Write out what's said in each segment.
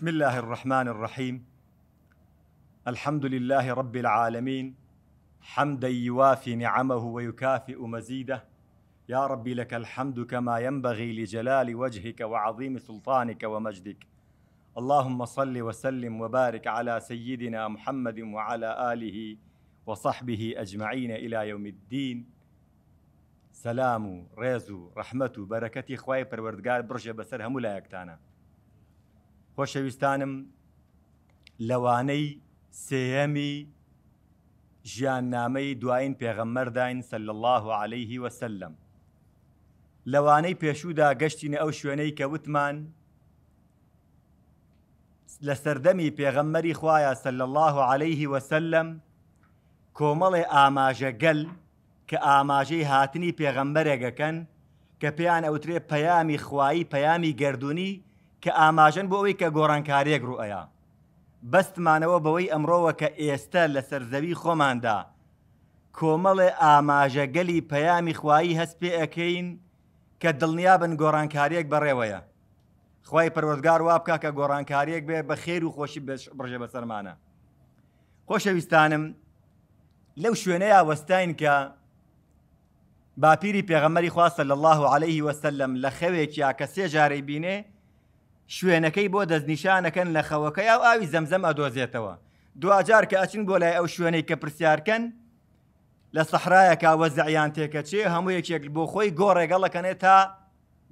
بسم الله الرحمن الرحيم الحمد لله رب العالمين حمدا يوافي نعمه ويكافئ مزيده يا ربي لك الحمد كما ينبغي لجلال وجهك وعظيم سلطانك ومجدك اللهم صل وسلم وبارك على سيدنا محمد وعلى آله وصحبه أجمعين إلى يوم الدين سلام ريزو رحمته بركتي خوي پروردگار برجة بسر همو لا يكتانا خۆشەویستانم لەوانەی سێەمی ژیاننامەی دوایین پێغەممەرداین سل الله عليه وسلم لەوانەی پێشودا گەشتینە ئەو شوێنەی کە وتمان لە سەردەمی پێغەممەری خوایە سل الله عليه وسلم کۆمەڵێ ئاماژەگەل کە ئاماژەی هاتنی پێغەمبەرێگەکەن کە پێیان ئەوترێ پەیامی خوایی پەیامی گردردونی کە ئاماژەن بۆ ئەوەی کە گۆڕانکاریەک ڕوئەیە بەستمانەوە بەوەی ئەمڕۆوە کە ئێستا لە سەرزەوی خۆماندا کۆمەڵێ ئاماژەگەلی پەیامی خوایی هەست پێ ئەەکەین کە دڵنیا بن گۆڕانکاریەک بەڕێوەیە خی پەروەگار وا بکە کە گۆڕانکاریەک بێ بە خێر و خۆشی بڕژێ بەسەرمانە خۆشەویستانم لەو شوێنەیە وەستین کە باپیری پێغەمەری خواستە لە الله عليه وسلم لە خەوێکیا کە سێ جارەی بینێ شوێنەکەی بۆ دەستنیشانەکەن لە خەوەکەی ئەو ئاوی زەمزەم ئەدۆزێتەوە دوجار کە ئەچن بۆ لای ئەو شوێنەی کە پرسیارکەن لە سەحرایەکە وە زەعیان تێکەچێ هەموو یەکێک بۆ خۆی گۆڕێگەڵەکەنێت تا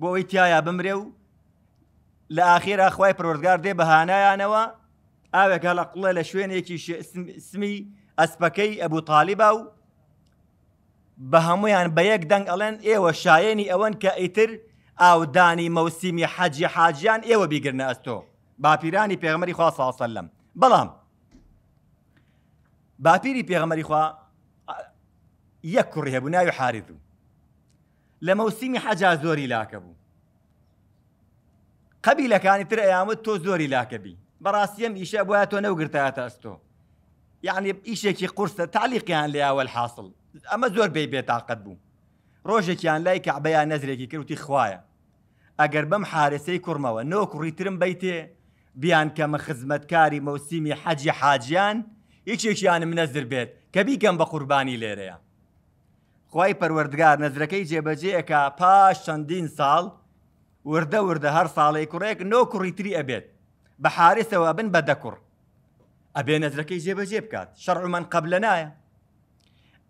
بۆەوەی تایە بمرێ و لە ئاخیرا خی پرۆزگار دێ بەهانایانەوە ئاوێکە لە قڵە لە شوێنێکی سمی ئەسپەکەی ئەبوو تاالبا و بە هەمویان بە یەک دەنگ ئەڵێن ئێوە شایەنی ئەوەن کە ئیتر ئاودانی مەوسیمی حەجی حاجیان ئێوە بیگرنە ئەستۆ باپیرانی پێغمەری خوا ساسەلم بەڵام باپیری پێغمەری خوا یەک کوڕی هەبوو ناوی حارث بوو لە مەوسیمی حەجا زۆری لاکە بوو قەبیلەکانی تر ئەیامەت تۆ زۆری لاکەبی بەڕاستیم ئیشە بۆە تۆ نەوگرتەاتە ئەستۆ یعنی ئیشێکی قورسە تالیقیان لیاوەل حاصل ئەمە زۆر بێ بێتاقەت بوو ڕۆژێکیان لای کەعبەیان نەزرێکی کردوتی خوایە ئەگەر بەم حارسەی کوڕمەوە نۆ کوڕیترم بیتێ بیان کەمە خزمەتکاری مەوسیمی حەجی حاجیان یەکێکیانم نەزر بێت کە بیکەم بە قوربانی لێرەیە. خی پەروەردگار نەزرەکەی جێبەجێەکە پاش چەندین ساڵ وردە وردە هەر ساڵی کوڕێک نۆ کوڕیتری ئەبێت بە حارسەوە بن بە دەکوڕ. ئەبێ نەزرەکەی جێبەجێ بکات شەڕعمان قبل لە نایە.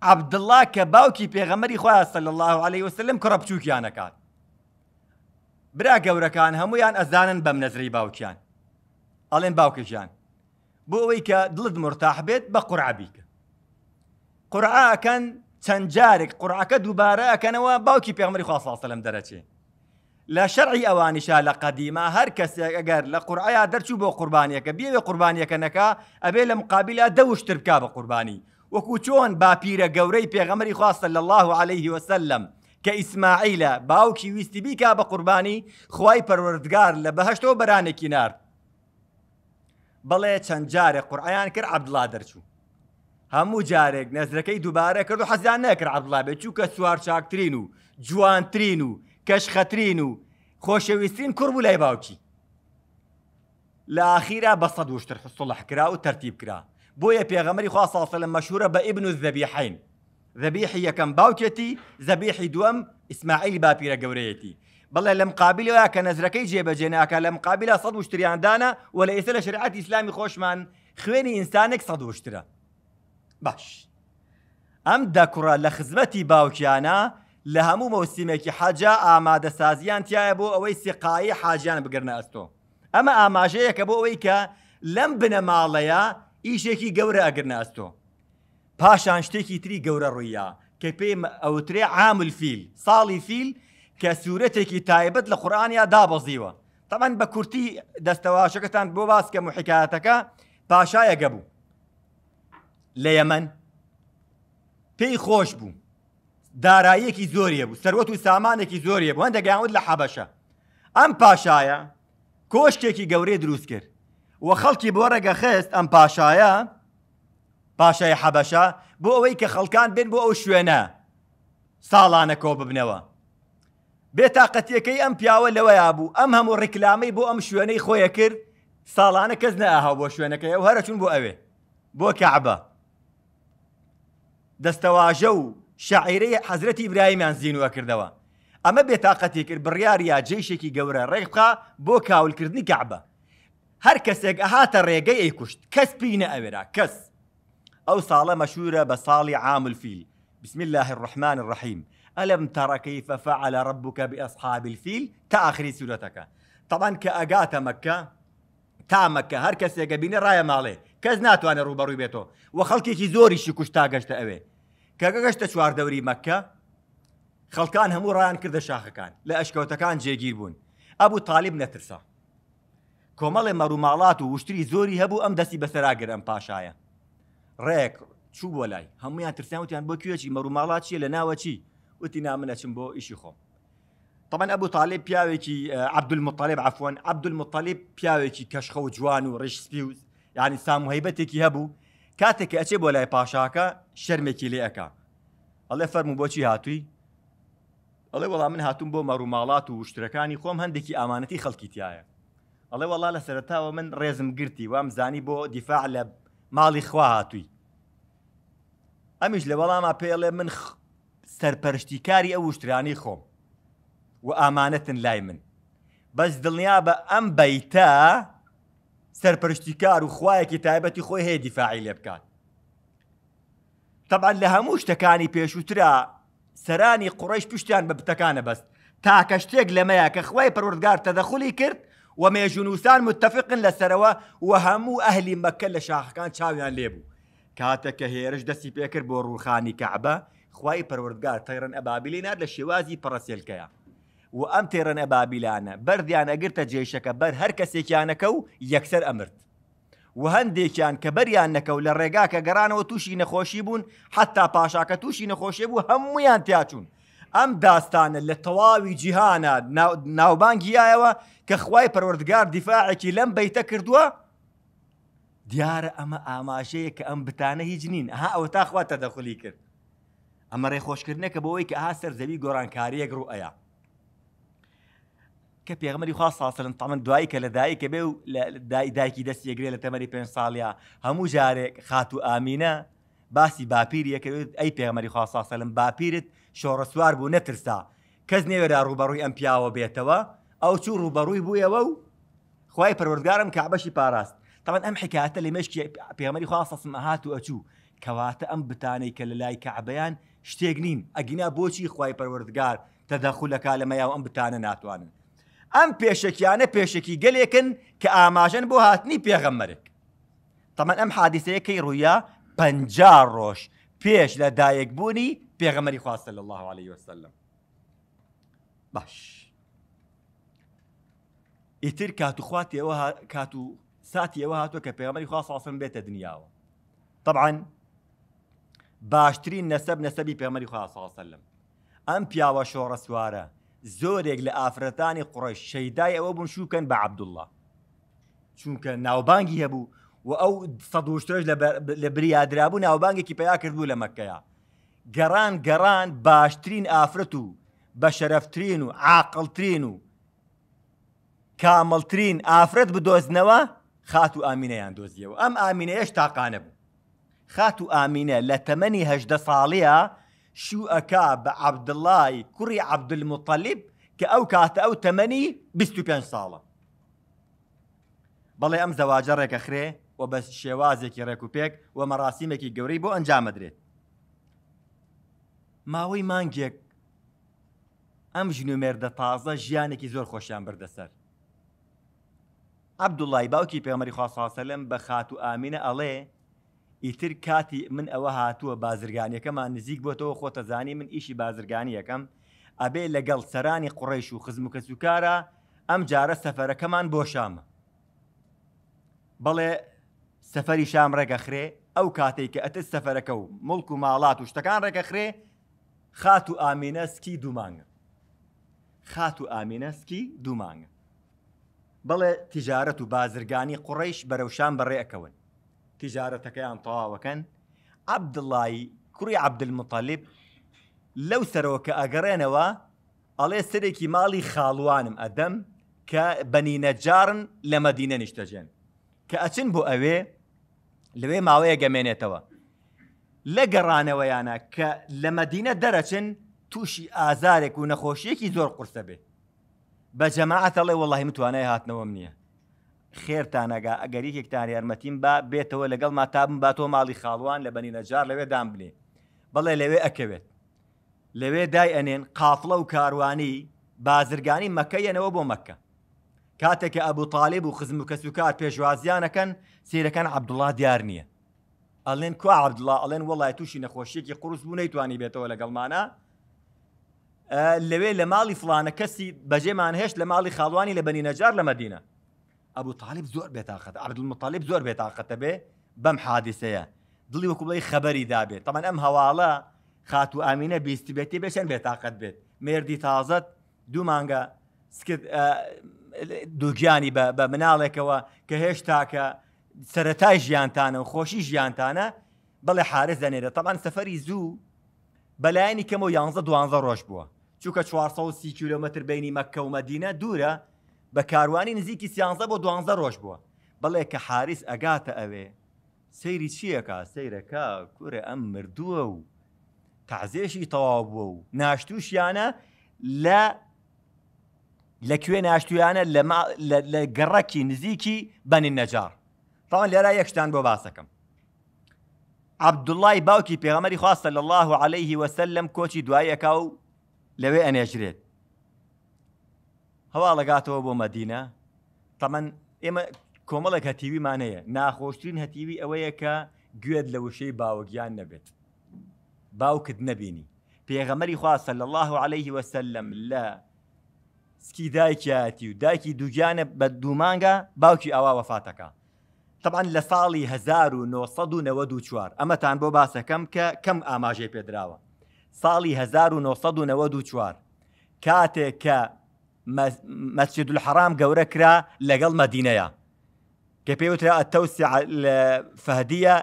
عبدله کە باوکی پێغەمەری خۆیان سەل الله عليه وسلم کڕە بچووکیانەکات. برا گەورەکان هەمویان ئەزانن بەم نەزری باوکیان ئەڵێن باوکیژیان بۆ ئەوەی کە دڵت مرتاح بێت بە قورعبیکە قورعەکەن چەند جارێک قورعەکە دووبارە ئەەکەنەوە باوکی پێمەری خواسەڵسە لەم دەرەچێ لە شەرعی ئەوانیشا لە قەدیما هەر کەسێک ئەگەر لە قورعیا دەرچوو بۆ قوربانیەکە بێوێ قوربانیەکەنەکە ئەبێ لە مقابلە دەوشتر بک بە قوربانی وەکو چۆن باپیرە گەورەی پێغەمەری خواستە لە الله عليه وسلم کە ئیسماعیلە باوکی ویستی بیکا بە قوربانی خی پەروەردگار لە بەهشتۆ بەرانێکی نار بەڵێ چەند جارێک قورآیان کرد عبدڵا دەرچوو هەموو جارێک نەزرەکەی دووبارە کرد و حەزیان نەکرد عبدڵا بێت چوو کە سووار چاکترین و جوانترین و کەشخەترین و خۆشەویستترین کوڕبوو لای باوکی لە ئاخیرا بە سەد وشتر حستڵح کرا و تەرتیب کرا بۆیە پێغەمەری خوا ساڵسە لە مەشهورە بە ئیبن و زەبیحین ذبیحی یەکەم باوکێتی زەبیحی دووەم ئیسماعیلی باپیرە گەورەیەتی بەڵێ لەم قابلەوە کە نەزرەکەی جێبەجێناکە لەم قابلە سەد وشتریاندانە و لە ئێستا لە شریعەتی ئیسلامی خۆشمان خوێنی ئینسانێک سەد وشترە باش ئەم دەکوڕە لە خزمەتی باوکیانە لە هەموو مەوسیمێکی حەجا ئامادە سازیان تایە بۆ ئەوەی سیقایی حاجیان بگرنە ئەستۆ ئەمە ئاماژەیەکە بۆ ئەوەی کە لەم بنە ماڵەیە ئیشێکی گەورە ئەگرناستۆ پاشان شتێکی تری گەورە ڕوویە کە پێ ئەوترێ عامل فیل ساڵی فیل کە سوورەتێکی تایبەت لە قورآانیا دابەزیوە تەمەەن بە کورتی دەستەواشەکەتان بۆ باسکەم و حکایەتەکە پاشایەگە بوو لە یەمەەن پێی خۆش بوو داراییەکی زۆریە بوو سەروەت و سامانێکی زۆریە بوو هەندەگەیانوت لە حەبەشە ئەم پاشایە کۆشتێکی گەورەی دروست کرد و خەڵکی بۆ ڕێگە خست ئەم پاشایە پاشای حەبەشە بۆ ئەوەی کە خەڵکان بن بۆ ئەو شوێنە ساڵانە کۆ ببنەوە بێتاقەتیەکەی ئەم پیاوە لەوەیا بوو ئەم هەموو ڕیکلامی بۆ ئەم شوێنەی خۆیە کرد ساڵانە کەس نەها بۆ شوێنەکەی ئەو هەرە چون بۆ ئەوێ بۆ کەعبە دەستەواژە و شاعیرەی حەزرەتی ئیبراهیمیان زیینوە کردەوە ئەمە بێتاقەتی کرد بڕیار یا جێشێکی گەورە ڕێکخا بۆ کاولکردنی کەعبە هەر کەسێک ئەهاتە ڕێگەی ئەیکوشت کەس پینە ئەوێرا کەس أو صالة مشهورة بصالي عام الفيل بسم الله الرحمن الرحيم ألم ترى كيف فعل ربك بأصحاب الفيل تا آخری سوورەتەکە طبعا کە مكة مەکە تا يقبين هەر کەسێکە بینە ناتو أنا کەس ناتوانێت ڕوبەڕووی بێتەوە و خەڵکێکی زۆریشی کوشتا گەشتە شوار دوري مكة چواردەوری مەکە خەڵکان هەموو ڕیان کردە كان لە ئەشکەوتەکان جێگیر بوون ئەبوو تاالب نەترسا کۆمەڵێ مەروماڵات و وشتری زۆری هەبوو أم دەستی بەسەراگر أم باشايا ڕێک چوو بۆ لای هەمویان ترسیانوتیان بۆ کوێکی مەروماڵات چیە لە ناوە چی وتی نامنەچم بۆ ئیشی خۆم طبعا ئەبوو تاالب پیاوێکی عبدول مطالب عفوان عبدول مطالب پیاوێکی کەشخە و جوان و ڕشسپی و یعنی سام وهیبەتێکی هەبوو کاتێک ئەچێ بۆ لای پاشاکە شەرمێکی لێەکە ئەڵێ فەرمو بۆچی هاتووی ئەڵێ وەڵام من هاتوون بۆ مەروماڵات و شتەکانی خۆم هەندێکی ئامانەتی خەڵکی تایە ئەڵێ وەڵا لە سەرتاوە من ڕێزم گرتی وام زانی بۆ دیفاع لە ماڵی خوا هاتووی ئەمیش لە وەڵامە پێڵێ من سەرپەرشتیکاری ئەو شترانی خۆم و ئامانەتن لای من بەس دڵنیا بە ئەم بەیتە سەرپەرشتیکار و خویەکی تایبەتی خۆی هەیە دیفاعی لێ بکات تەبعاان لە هەموو شتەکانی پێشووترا سەرانی قڕیش پشتیان بە بتەکانە بەست تاکە شتێک لەمەیە کە خی پەروردگار تەدەخلی کرد و مێژونوسان متتەفقن لەسەرەوە و هەموو ئەهلی مەکە لە شاخەکان چاویان لێبوو کاتەکە هێرش دەستی پێکرد بۆ ڕوخانی کەعبە خی پەروەردگار تەیرن ئەبابیلی نار لە شێوازی پڕسیلکەیە و ئەم تێرەنە بابیلانە بەردیان ئەگرتە جێشەکە بەر هەر کەسێکیانەکە و یەکسەر ئەمرت و هەندێکیان کە بەریان نەکەو لە ڕێگا کە گەڕانەوە تووشی نەخۆشی بوون حتا پاشاکە تووشی نەخۆشی بوو هەمویان تیاچوون ئەم داستانە لە تەواوی جیهانە ناوبانگیایەوە کە خوای پەروەردگار دیفاعێکی لەم بەیتە کردووە دیارە ئەمە ئاماژەیە کە ئەم بتانە هیچ نین ها ئەوە تاخوا تەدەخلی کرد ئەمە ڕێخۆشکردنەکە بەوەی کە ئا سەرزەوی گۆرانکاریەک ڕوو ئەیە کە پێغمەری خوا ساسن تەمن دوایی کە لە دایککە بێ و دایکی دەستی ئەگرێ لە تەمەری پێ ساڵیا هەموو جارێک خات و ئامینە باسی باپیریەکەوێت ئەی پێغمەری خوا ساسەلم باپیرت شۆڕەسوار بوو نەترسا کەس نێوێرا ڕوبەڕووی ئەم پیاوە بێتەوە ئەو چوو ڕوبەڕووی بوویەوە و خی پەروەردگارم کابەشی پاراست تاوان ئەم حکاتە لە مشکی پێمەری خواستسممە هات و ئەچوو کەواتە ئەم بتانەی کە لە لای کەعبەیان شتێک نین ئەگینا بۆچی خی پەروەردگار تەدەخولەکە لە مەیاو ئەم بتانە ناتوانن ئەم پێشکیانە پێشکی گەلێکن کە ئاماژەن بۆ هاتنی پێغەممەرک تەمەەن ئەم حادیسەیەکەی ڕوویە پنج ڕۆژ پێش لە دایکبوونی پێغەمەری خواستە لە الله عليه وسلم باش ئیتر کاتوخواتیەوە کات و ساتی ئەوە هاتووە کە پێغەمەری خواست ئاسم بێتە دنیاوە طبعاً باشترین نەسەب نەسەبی پێمەری خواسەلم ئەم پیاوە شۆڕە سووارە زۆرێک لە ئافرەتانی قڕی شەیدای ئەوە بوون شوکەن بە عبدوڵله چونکە ناوبانگی هەبوو و ئەو سەدوشتۆش لە بریادرابوو ناوبانگێکی پیا کردبوو لە مەکەیە گەڕان گەڕان باشترین ئافرەت و بە شەرفترین و عاقلترین و کامەڵترین ئافرەت بدۆزنەوە خات و ئامینەیان دۆزیەوە ئەم ئامینەیەش تاقانە بوو خات و ئامینە لە تەمەنیهدە ساڵەیە شو ئەکا بە عبدڵای کوڕی عبدمطەلیب کە ئەو کاتە ئەو تەمەنی 25 ساڵە بەڵێ ئەم زەواجە ڕێکە خرێ و بە شێوازێکی ڕێکوپێک و مەڕاستیمێکی گەوری بۆ ئەنجامەدرێت. ماوەی مانگێک ئەم ژنومێردە پازە ژیانێکی زۆر خۆشیان بردەسەر. عبدوڵای باوکی پێمەری خواساسەلم بە خات و ئامینە ئەڵێ، ئیتر کاتی من ئەوە هاتووە بازرگانیەکەمان نزیک بۆتەوە خۆتەزانی من ئیشی بازرگانی یەکەم ئەبێ لەگەڵ سەرانی قڕیش و خزم و کەسوکارە ئەم جارە سەفەرەکەمان بۆشامە. بەڵێ سەفەری شام ڕێگەخرێ ئەو کاتێک کە ئەتت سەفەرەکە و مڵک و ماڵات و شتەکان ڕێگەخرێ خات و ئامینە سکی دوومانگە خات و ئامینە سکی دوومانگە بەڵێ تیجارەت و بازرگانی قڕیش بەرەوشان بەڕێەکەون تیجارەتەکەیان تەواوەکەن عبدڵایی کوڕی عبدمتەلیب لەو سەرەوە کە ئەگەڕێنەوە ئەڵێ سرێکی ماڵی خاڵوانم ئەدەم کە بەنینەجارن لە مەدینە نیشتەژێن کە ئەچن بۆ ئەوێ لەوێ ماوەیە گەمێنێتەوە لە گەڕانەوەیانە کە لە مەدینە دەرەچن تووشی ئازارێک و نەخۆشیەکی زۆر قورسە بێ بە جەماعەتەڵێ وڵی متوانای هاتنەوەم نییە خێرتانەگا ئەگەری یەکتان یارمەتیم با بێتەوە لەگەڵ ماتابم با تۆ ماڵی خاڵوان لە بەنی نەجار لەوێ دام بنێ بەڵێ لەوێ ئەکەوێت لەوێ دای ئەنێن قافڵە و کاروانی بازرگانی مەکەیەنەوە بۆ مەکە کاتێککە ئەبوو تاالب و خزم و کەسوکار پێشوازیانەکەن سیرەکان عبدوڵا دیار نییە ئەڵێن کو عبدڵا ئەڵێن وڵای تووشی نەخۆشیێکی قرس بوو نەیتوانی بێتەوە لەگەڵمانە لەوێ لە ماڵی فلانە کەسی بەجێمان هێشت لە ماڵی خاڵوانی لە بەنی نەجار لە مدینە ئەبوو تاالب زۆر بێتاقەت عبدول مطالب زۆر بێتاقەتە بێ بەم حادیسەیە دڵی وەکوڵی خەبەری دابێت تەمان ئەم هەواڵە خاتو ئامینە بیستی بێتی بێشێن بێتاقەت بێت مێردی تازت دوو مانگە دووگیانی بە مناڵێکەوە کە هێشتاکە سەتای ژیانتانە و خۆشی ژیانتانە بەڵێ حارز دەنێرە تەبان سەفەری زوو بەلایانی کەمەوە 11 دوانزە ڕۆژ بووە چووکە 430 کیلومتر بینی مەکە و مەدینە دوورە بە کاروانی نزیکی سیانزە بۆ دوانزە ڕۆژ بووە بەڵێ کە حارس ئەگاتە ئەوێ سەیری چیەکە سەیرەکە کوورە ئەم مردووە و تازێشی تەواو بووە و ناشتوشیانە لە لەکوێ ناشتویانە لە گەڕەکی نزیکی بەنی نەجار تاوان لێرا یەکشتان بۆ باسەکەم عبدوڵای باوکی پێغەمەری خواستە لە الله عليه وسلم کۆچی دوایەکە و لەوێ ئەنێژرێت هەوا لەگاتەوە بۆ مەدینە تەمەەن ئێمە کۆمەڵێک هەتیویمانەیە ناخۆشترین هەتیوی ئەوەیە کە گوێت لە وشەی باوەگیان نەبێت باوکت نەبینی پێغەمەری خواستە لە الله عليه وسلم لە سکی دایکیاتی و دایکی دوگیانە بە دوومانگە باوکی ئاوا وەفاتەکە طبعاً لە ساڵی 1994 ئەمەتان بۆ باسەکەم کە کەم ئاماژێ پێدراوە ساڵی 1994 کاتێک کە مەسجد الحرام گەورە کرا لەگەڵ مەدینەیە کە پێوترا ئەتەوسع فەهدیە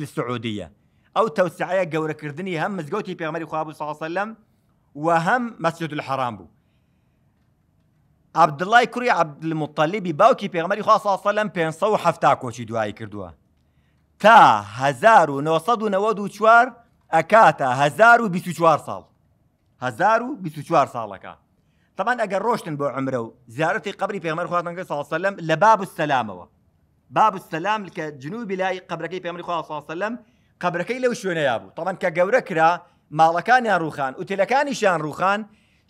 لسعودیە ئەو تەوسعەیە گەورەکردنی هەم مزگەوتی پێمەری خوابوو ساسە لەم و هەم مەسجد الحرام بوو عبدڵای کوری عبدمطلیبی باوکی پێغمەری خواسە لەم 570 کۆچی دوایی کردووە تا 1994 ئەکاتە 1924 ساڵ 1924 ساڵەکە تەمان ئەگەر ڕۆشتن بۆ عمرە و زیارەتی قبری پێمەر خواتنگە ساسەلم لە باب سەلامەوە باب سەسلام کە جنوبی لای قبرەکەی پێمەری خوا ساسەلم قبرەکەی لەو شوێنەیە بوو تەمان کە گەورە کرا ماڵەکانیان ڕوخان وتلەکانیشان ڕوخان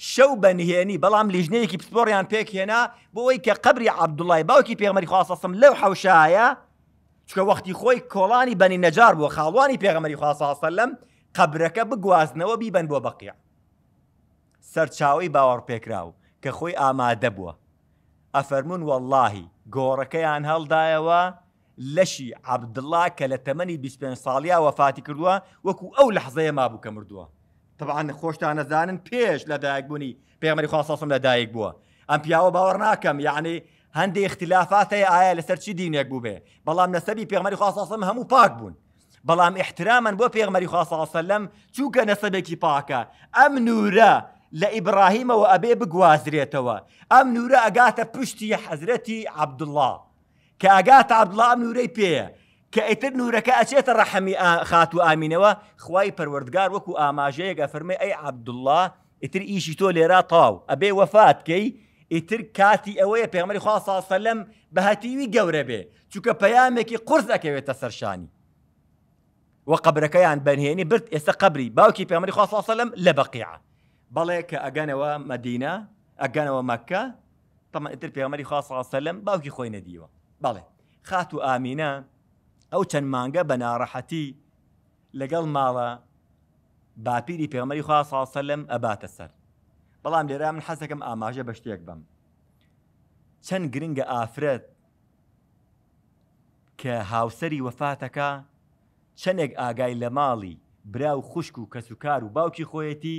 شەو بەنهێنی بەڵام لیژنەیەکی پسپۆڕیان پێکهێنا بۆ ئەوی کە قبری عبدوڵای باوکی پێغمەری خواستسم لەو حەوشایە چکە وەختی خۆی کۆڵانی بەنی نەجار بووە خاڵوانی پێغمەری خواستسە لەم قبرەکە بگوازنەوە بیبەن بۆ بەقیە سەرچاوی باوەڕ پێکراو کە خۆی ئامادە بووە ئەفەرمون واللهی گۆڕەکەیان هەڵدایەوە لەشی عبدڵا کە لە تەمەنی 25 ساڵیا وەفاتی کردووە وەکو ئەو لەحزەیە مابوو کە مردووە طبعا خوش تانا زانن بيش لا دايق بوني بيغمر يخلص اصلا لا دايق بوا ام بياو باورناكم يعني هندي اختلافات اي آية لسر شي دين يقبو بيه بلا من سبي بيغمر يخلص اصلا همو باك بون بلا ام احتراما بو بيغمر شو كان چوكا كي باكا ام نورا لابراهيم وابي بقوازريتوا ام نورا اقاتا بشتي حزرتي عبد الله كاقاتا عبد الله ام نوري بي کە ئیتر نورەکە ئەچێتە آه، ڕەحەمی خات و ئامینەوە خی پەروەردگار وەکو ئاماژەیەگە فەرمی ئەی عبدله ئیتر ئیشی تۆ لێرا تاو ئەبێ وەفاتکەی ئیتر کاتی ئەوەیە پێمەری خوا ساسەلم بە هەتیوی گەورە بێ چووکە پەیامێکی قرس ئەکەوێتە سەرشانی برت إسا قبري باوكي بيغمري خواه صلى الله عليه وسلم لبقيعة بلايك أغانا ومدينة أغانا ومكة طبعا اتر بيغمري خواه صلى الله عليه وسلم باوكي نەدیوە ديوا بلايك خاتو آمينة ئەو چەند مانگە بە ناڕەحەتی لەگەڵ ماڵە باپیری پێمەری خوا ساڵسە لەم ئەباتە سەر بەڵام لێرا من حەزەکەم ئاماژە بە شتێک بم چەند گرنگە ئافرەت کە هاوسری وەفاتەکە چەندێک ئاگای لە ماڵی برا و خوشک و کەسوکار و باوکی خۆیەتی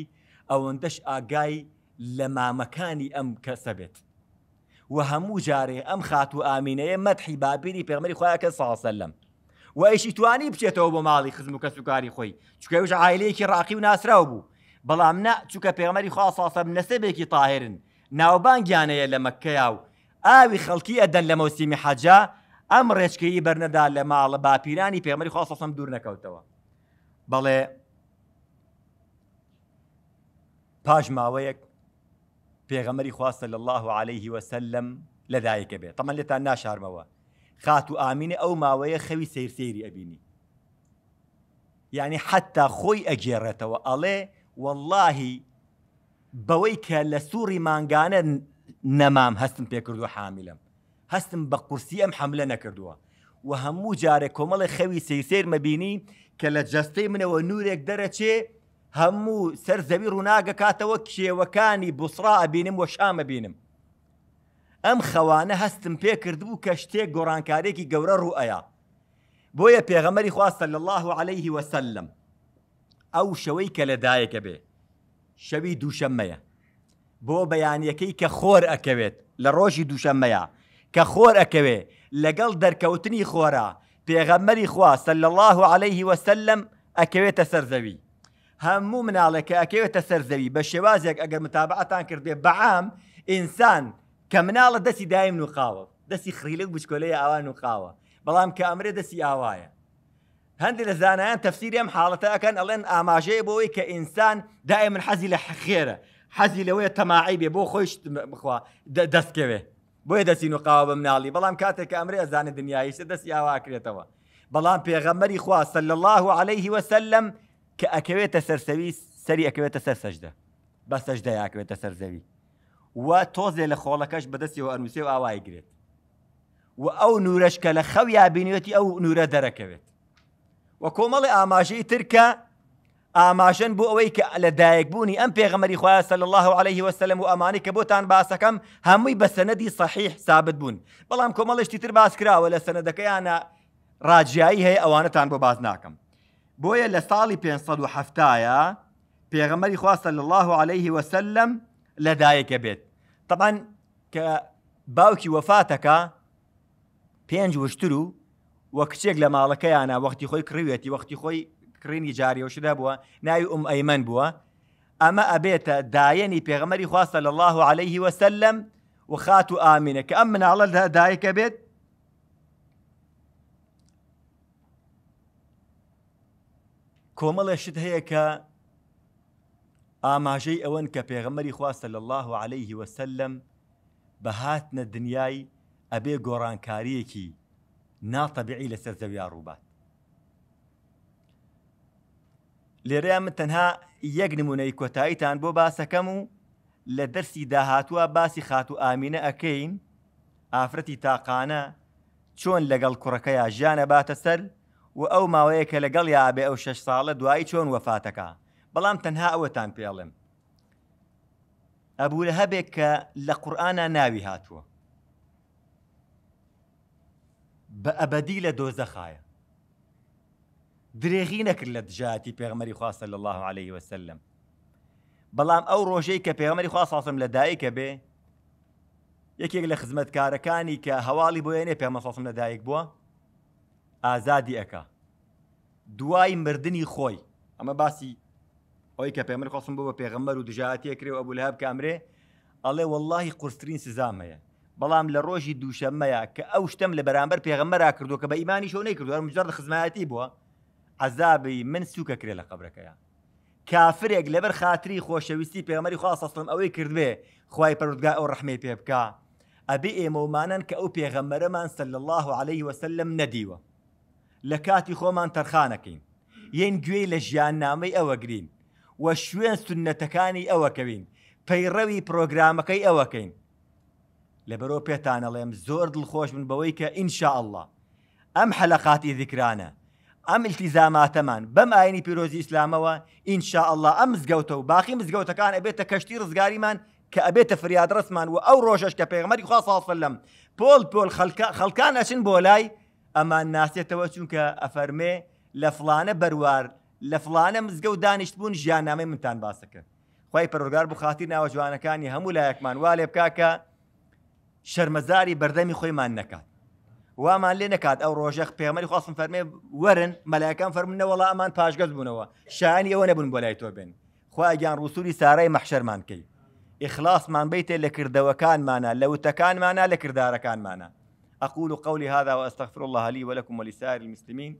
ئەوەندەش ئاگای لە مامەکانی ئەم کەسە بێت و هەموو جارێ ئەم خات و ئامینەیە مەتحی بابیری پێغمەری خۆیان کە ساسە لەم و ئەیشی توانی بچێتەوە بۆ ماڵی خزم و کە سوکاری خۆی چکەوش عیلەیەکی ڕاقی و ناسرااو بوو بەڵام نە چووکە پێغمەری خواساسە نەسەبێکی تاهرن ناوبانگیانەیە لە مەکەیا و ئاوی خەڵکی ئەدەن لە مەوسیمی حەجا ئەم ڕێچکەی بەرنەدا لە ماڵە باپیرانی پێمەری خواسەم دوور نەکەوتەوە بەڵێ پاش ماوەیەک پێغەمەری خواستە لە الله عليه وسلم لەدایکە بێت تەمە لێتان ناشارمەوە خات و ئامینە ئەو ماوەیە خەوی سیرسێری ئەبینی یعنی حتا خۆی ئەگێڕێتەوە ئەڵێ واللهی بەوەی کە لە سووری مانگانە نەمام هەستم پێکردو حامیلم هەستم بە قورسی ئەم حملە نەکردووە و هەموو جارێک کۆمەڵی خەوی سیرسێر مەبینی کە لە جەستەی منەوە نورێک دەرەچێ هەموو سەر زەوی ڕووناگە کاتەوە کێوەکانی بوسڕا ئەبینم وە شامە بینم ئەم خەوانە هەستم پێ کردبوو کە شتێک گۆڕانکارێکی گەورە ڕوئەیە بۆیە پێغەمەری خواستە لە الله و عليه وسلم ئەو شەوەی کە لەدایەکە بێ شەوی دووشەممەیە بۆ بەیانیەکەی کە خۆر ئەکەوێت لە ڕۆژی دووشەممەیە کە خۆر ئەکەوێ لەگەڵ دەرکەوتنی خۆرە پێغەمەری خواستە لە الله و عليه وسلم ئەکەوێتە سەرزەوی هەموو مناڵێکە ئەکەوێتە سەرزەوی بە شێوازێک ئەگەر متابعتان کردێ بەعام ئینسان کە مناڵە دەستی دایم و خاوە دەستی خریلک بچکۆلەی ئاوان و خاوە بەڵام کە ئەمرێ دەستی ئاوایە هەندێک لە زانایان تەفسیریم حاڵەتەکەن ئەڵێن ئاماژەیە بۆەوەی کە ئینسان دایم من حەزی لە حەخێرە حەزی لەوەیە تەماعی بێ بۆ خۆش بخوا دەستکەوێ بۆیە دەستین و قاوە بە مناڵی بەڵام کاتێک ئەمرێ زانە دنیاییشە دەستی ئاواکرێتەوە بەڵام پێغەمەری خوا سل الله عليه وسلم کە ئەکەوێتە سەرسەوی سەری ئەکەوێتە سەر سەجدە بە سەجدە یاکەوێتە سەر زەوی و تۆزێ لە خۆڵەکەش بەدەستیەوە ئەنووسێ و ئاوای گرێت و ئەو نورەشکە لە خەویا بینێتی ئەو نورە دەرەکەوێت وە کۆمەڵی ئاماژەی ترکە ئاماژەن بۆ ئەوەی کە لەدایک بوونی ئەم پێغەمەری خۆیان سەل الله عليه وسلم و ئەمانی کە بۆتان باسەکەم هەمووی بە سەنەدی صحیح ثابت بوون بەڵام کۆمەڵشتی تر باس کراوە لە سەنەدەکەیانە ڕاجایی هەیە ئەوانتان بۆ باز ناکەم بۆیە لە ساڵی 570ە پێغەمەری خوا سەل الله عليه وسلم لەدایەکە بێت طبعاان کە باوکی وەفاتەکە پێنج وشتر و وە کچێک لە ماڵەکەیانە وەختی خۆی کڕوێتی وەختی خۆی کڕینی جاریەوەشدا بووە ناوی ئوم ئەیمەن بووە ئەمە ئەبێتە دایەنی پێغەمەری خواستە لە الله عليه وسلم و خات و ئامینە کە ئەم مناڵە دایەکە بێت کۆمەڵێ شت هەیە کە ئاماژەی ئەوەن کە پێغەمەری خواستە لە الله و عليهەیهی وسلم بە هاتنە دنیای ئەبێ گۆڕانکاریەکی ناتەبیعی لەسەر زەویا ڕووبات. لێرەیان من تەنها یەک نمونەی کۆتاییتان بۆ باسەکەم و لە دەرسی داهاتوە باسی خات و ئامینە ئەەکەین ئافرەتی تاقانە چۆن لەگەڵ کوڕەکەیە ژیانە باتە سەر و ئەو ماوەیە کە لەگەڵ یابێ ئەو شش ساڵە دوایی چۆن وەفاتەکە. بەڵام تەنها ئەوەتان پێڵێم ئەبوو لە هەبێک کە لە قورآە ناوی هاتووە بە ئەبدی لە دۆزەخایە درێغی نەکرد لە دژاتی پێغمەری خواستە لە الله عليه وسلم بەڵام ئەو ڕۆژەی کە پێغمەری خواستم لە دایکە بێ یەکێک لە خزمەتکارەکانی کە هەواڵی بۆیانێ پێمەسەسم لە دایک بووە ئازادی ئەکا دوای مردنی خۆی ئەمە باسی ئەوی کە پێمر خۆسم بۆ بە پێغمبەر و دژاتیەکرێ و ئەبولهاب کامرێ ئەڵێ واللهی قورسترین سزامەیە بەڵام لە ڕۆژی دووشەمەیە کە ئەو شتم لە بەرامبەر پێغمەرا کردو کە بە ئیمانی شۆ نەیکردو مجرد خزمەتی بووە عذابی من سوکە کرێ لە قبرەکەیە کافرێک لەبەر خااتری خۆشەویستی پێمەری خواستم ئەوەی کردوێ خی پەرودگا ئەو ڕحمێ پێ بکە ئەبێ ئێمەمانن کە ئەو پێغەمەرەمان سل الله عليه وسلم نەدیوە لە کاتی خۆمان تەرخانەکەین یەن گوێی لە ژیان نامەی ئەوەگرین وە شوێن سنەتەکانی ئەوەکەوین پەیڕەوی پرۆگرامەکەی ئەوەکەین لە بەرۆ پێتانەڵێم زۆر دڵخۆش من بەوەی کە ئینشاء الله ئەم حەلقاتی ذیکرانە ئەم التیزاماتەمان بەم ئاینی پیرۆزی ئسلامەوە ئینشاء الله ئەم زگەوتە و باقی مزگەوتەکان ئەبێتە کەشتی ڕزگاریمان کە ئەبێتە فریادرسمان و ئەو ڕۆژەش کە پێغمەری خواسەڵسەلم پۆل پۆل خەلکان ئەچن بۆ لای ئەمان ناسێتەوە چونکە ئەفەرمێ لە فلانە بەروار لە فلانە مزگە و دانیشتبوون ژیانامەی منتان باسەکە خی پەرۆگار بخاتی ناوە جوانەکانی هەموو لایەکمان وا لێ بکاکە شەرمەزاری بەردەمی خۆیمان نەکات وامان لێ نکات ئەو ڕۆژەخ پێمەری خواستم فەرمێ وەرن مەلایەکان فەرمنەوەڵ ئەمان پاشگەز بوونەوە شانی ئەوە نەبوون بۆ لای تۆ بن خۆیان ڕوسوری سارای مەحشەرمان کەی ئیخلاسمان بیتێ لە کردەوەکانمانە لە وتەکانمانە لە کردارەکانمانە أقول قولي هذا وأستغفر الله لي ولكم ولسائر المسلمين